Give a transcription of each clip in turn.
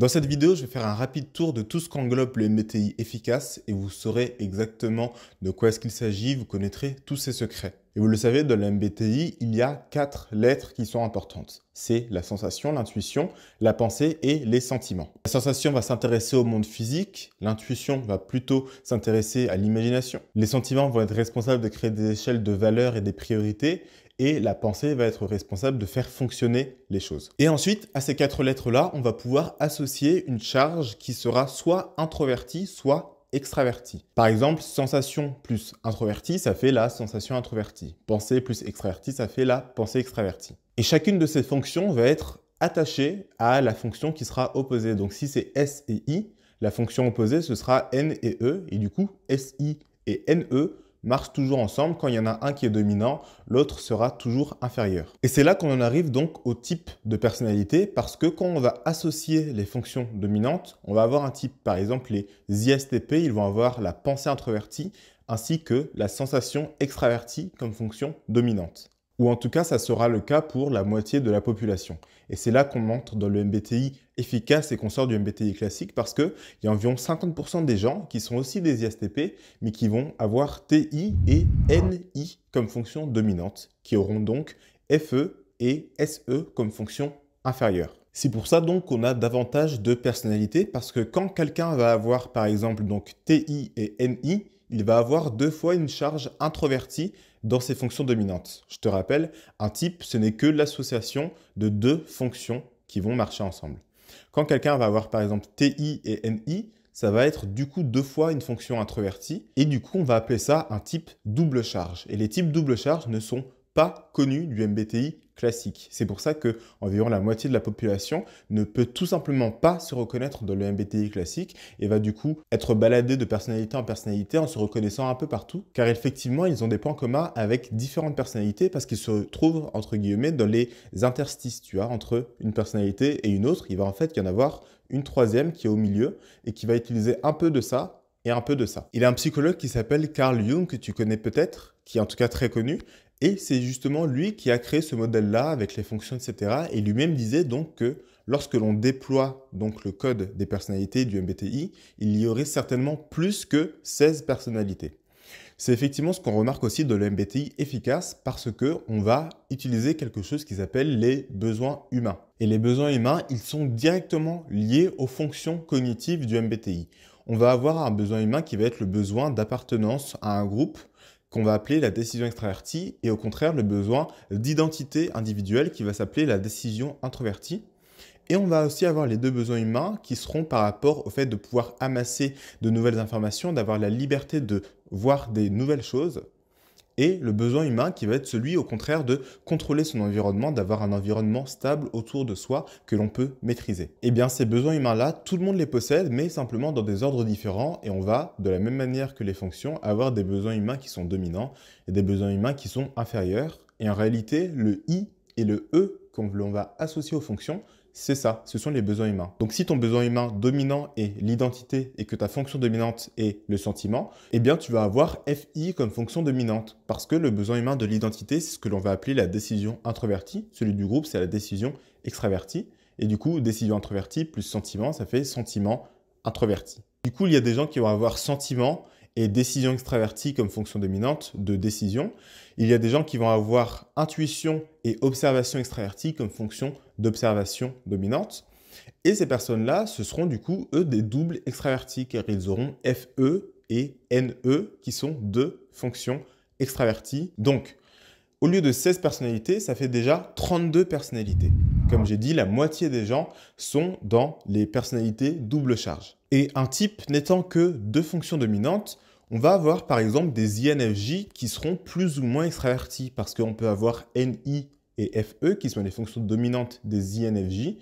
Dans cette vidéo, je vais faire un rapide tour de tout ce qu'englobe le MBTI efficace et vous saurez exactement de quoi est-ce qu'il s'agit, vous connaîtrez tous ses secrets. Et vous le savez, dans le MBTI, il y a quatre lettres qui sont importantes. C'est la sensation, l'intuition, la pensée et les sentiments. La sensation va s'intéresser au monde physique, l'intuition va plutôt s'intéresser à l'imagination. Les sentiments vont être responsables de créer des échelles de valeurs et des priorités, et la pensée va être responsable de faire fonctionner les choses. Et ensuite, à ces quatre lettres-là, on va pouvoir associer une charge qui sera soit introvertie, soit extravertie. Par exemple, sensation plus introvertie, ça fait la sensation introvertie. Pensée plus extravertie, ça fait la pensée extravertie. Et chacune de ces fonctions va être attachée à la fonction qui sera opposée. Donc si c'est S et I, la fonction opposée, ce sera N et E, et du coup, SI et NE marchent toujours ensemble. Quand il y en a un qui est dominant, l'autre sera toujours inférieur. Et c'est là qu'on en arrive donc au type de personnalité parce que quand on va associer les fonctions dominantes, on va avoir un type. Par exemple, les ISTP, ils vont avoir la pensée introvertie ainsi que la sensation extravertie comme fonction dominante ou en tout cas ça sera le cas pour la moitié de la population. Et c'est là qu'on entre dans le MBTI efficace et qu'on sort du MBTI classique parce qu'il y a environ 50% des gens qui sont aussi des ISTP mais qui vont avoir TI et NI comme fonction dominante, qui auront donc FE et SE comme fonction inférieure. C'est pour ça donc qu'on a davantage de personnalités parce que quand quelqu'un va avoir par exemple donc TI et NI, il va avoir deux fois une charge introvertie dans ses fonctions dominantes. Je te rappelle, un type, ce n'est que l'association de deux fonctions qui vont marcher ensemble. Quand quelqu'un va avoir par exemple TI et NI, ça va être du coup deux fois une fonction introvertie, et du coup on va appeler ça un type double charge. Et les types double charge ne sont connu du MBTI classique. C'est pour ça que environ la moitié de la population ne peut tout simplement pas se reconnaître dans le MBTI classique et va du coup être baladé de personnalité en personnalité en se reconnaissant un peu partout, car effectivement ils ont des points communs avec différentes personnalités parce qu'ils se trouvent entre guillemets dans les interstices, tu vois, entre une personnalité et une autre. Il va en fait y en avoir une troisième qui est au milieu et qui va utiliser un peu de ça et un peu de ça. Il y a un psychologue qui s'appelle Carl Jung, que tu connais peut-être, qui est en tout cas très connu, et c'est justement lui qui a créé ce modèle-là avec les fonctions, etc. Et lui-même disait donc que lorsque l'on déploie donc le code des personnalités du MBTI, il y aurait certainement plus que 16 personnalités. C'est effectivement ce qu'on remarque aussi de l'MBTI efficace parce que on va utiliser quelque chose qui s'appelle les besoins humains. Et les besoins humains, ils sont directement liés aux fonctions cognitives du MBTI. On va avoir un besoin humain qui va être le besoin d'appartenance à un groupe, qu'on va appeler la décision extravertie et au contraire le besoin d'identité individuelle qui va s'appeler la décision introvertie. Et on va aussi avoir les deux besoins humains qui seront par rapport au fait de pouvoir amasser de nouvelles informations, d'avoir la liberté de voir des nouvelles choses et le besoin humain qui va être celui au contraire de contrôler son environnement, d'avoir un environnement stable autour de soi que l'on peut maîtriser. Et eh bien ces besoins humains-là, tout le monde les possède, mais simplement dans des ordres différents, et on va, de la même manière que les fonctions, avoir des besoins humains qui sont dominants et des besoins humains qui sont inférieurs. Et en réalité, le I et le E, qu'on l'on va associer aux fonctions, c'est ça, ce sont les besoins humains. Donc si ton besoin humain dominant est l'identité et que ta fonction dominante est le sentiment, eh bien tu vas avoir FI comme fonction dominante parce que le besoin humain de l'identité, c'est ce que l'on va appeler la décision introvertie, celui du groupe, c'est la décision extravertie et du coup décision introvertie plus sentiment, ça fait sentiment introverti. Du coup, il y a des gens qui vont avoir sentiment et décision extravertie comme fonction dominante de décision. Il y a des gens qui vont avoir intuition et observation extravertie comme fonction d'observation dominante. Et ces personnes-là, ce seront du coup, eux, des doubles extravertis, car ils auront FE et NE, qui sont deux fonctions extraverties. Donc, au lieu de 16 personnalités, ça fait déjà 32 personnalités. Comme j'ai dit, la moitié des gens sont dans les personnalités double charge. Et un type n'étant que deux fonctions dominantes, on va avoir par exemple des INFJ qui seront plus ou moins extravertis parce qu'on peut avoir NI et FE qui sont les fonctions dominantes des INFJ,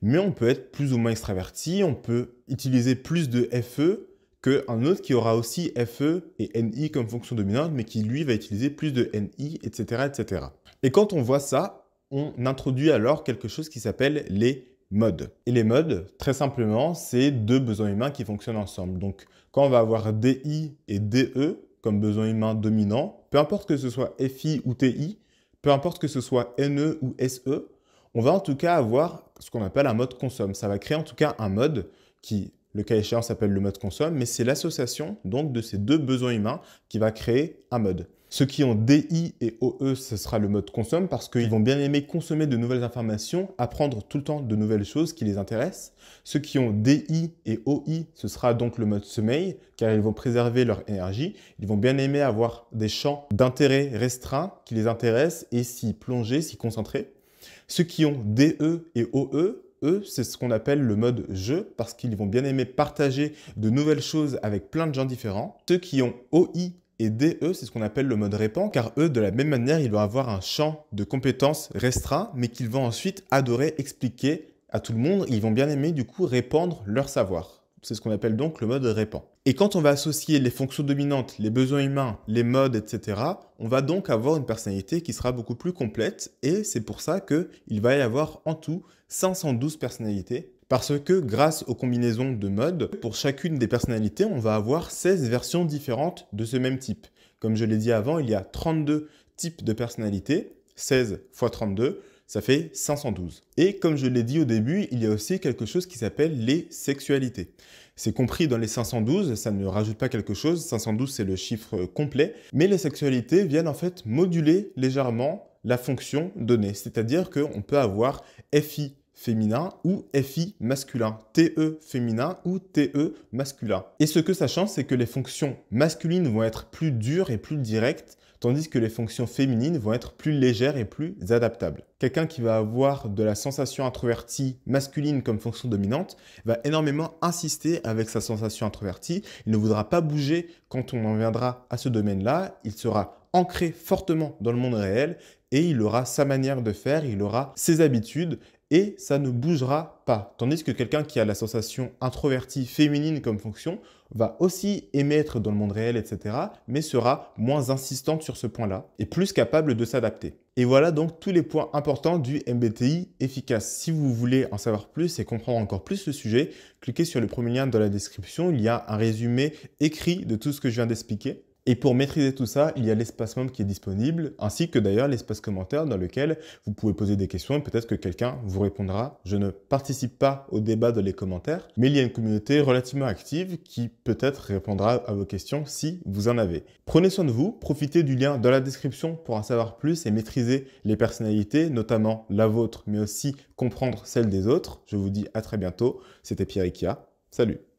mais on peut être plus ou moins extraverti, on peut utiliser plus de FE qu'un autre qui aura aussi FE et NI comme fonction dominante, mais qui lui va utiliser plus de NI, etc. etc. Et quand on voit ça, on introduit alors quelque chose qui s'appelle les modes. Et les modes, très simplement, c'est deux besoins humains qui fonctionnent ensemble. Donc, quand on va avoir DI et DE comme besoins humains dominants, peu importe que ce soit FI ou TI, peu importe que ce soit NE ou SE, on va en tout cas avoir ce qu'on appelle un mode consomme. Ça va créer en tout cas un mode qui, le cas échéant, s'appelle le mode consomme, mais c'est l'association donc de ces deux besoins humains qui va créer un mode. Ceux qui ont DI et OE, ce sera le mode consomme parce qu'ils vont bien aimer consommer de nouvelles informations, apprendre tout le temps de nouvelles choses qui les intéressent. Ceux qui ont DI et OI, ce sera donc le mode sommeil car ils vont préserver leur énergie. Ils vont bien aimer avoir des champs d'intérêt restreints qui les intéressent et s'y plonger, s'y concentrer. Ceux qui ont DE et OE, eux, c'est ce qu'on appelle le mode jeu parce qu'ils vont bien aimer partager de nouvelles choses avec plein de gens différents. Ceux qui ont OI et DE, c'est ce qu'on appelle le mode répand, car eux, de la même manière, ils vont avoir un champ de compétences restreint, mais qu'ils vont ensuite adorer expliquer à tout le monde. Ils vont bien aimer, du coup, répandre leur savoir. C'est ce qu'on appelle donc le mode répand. Et quand on va associer les fonctions dominantes, les besoins humains, les modes, etc., on va donc avoir une personnalité qui sera beaucoup plus complète, et c'est pour ça qu'il va y avoir en tout 512 personnalités parce que grâce aux combinaisons de modes, pour chacune des personnalités, on va avoir 16 versions différentes de ce même type. Comme je l'ai dit avant, il y a 32 types de personnalités, 16 x 32, ça fait 512. Et comme je l'ai dit au début, il y a aussi quelque chose qui s'appelle les sexualités. C'est compris dans les 512, ça ne rajoute pas quelque chose, 512 c'est le chiffre complet, mais les sexualités viennent en fait moduler légèrement la fonction donnée, c'est-à-dire qu'on peut avoir fi féminin ou FI masculin, TE féminin ou TE masculin. Et ce que ça change, c'est que les fonctions masculines vont être plus dures et plus directes, tandis que les fonctions féminines vont être plus légères et plus adaptables. Quelqu'un qui va avoir de la sensation introvertie masculine comme fonction dominante va énormément insister avec sa sensation introvertie, il ne voudra pas bouger quand on en viendra à ce domaine-là, il sera ancré fortement dans le monde réel et il aura sa manière de faire, il aura ses habitudes et ça ne bougera pas. Tandis que quelqu'un qui a la sensation introvertie féminine comme fonction va aussi émettre dans le monde réel, etc., mais sera moins insistante sur ce point-là et plus capable de s'adapter. Et voilà donc tous les points importants du MBTI efficace. Si vous voulez en savoir plus et comprendre encore plus le sujet, cliquez sur le premier lien dans la description. Il y a un résumé écrit de tout ce que je viens d'expliquer. Et pour maîtriser tout ça, il y a l'espace membre qui est disponible, ainsi que d'ailleurs l'espace commentaire dans lequel vous pouvez poser des questions et peut-être que quelqu'un vous répondra. Je ne participe pas au débat dans les commentaires, mais il y a une communauté relativement active qui peut-être répondra à vos questions si vous en avez. Prenez soin de vous, profitez du lien dans la description pour en savoir plus et maîtriser les personnalités, notamment la vôtre, mais aussi comprendre celle des autres. Je vous dis à très bientôt. C'était Pierre Ikea. Salut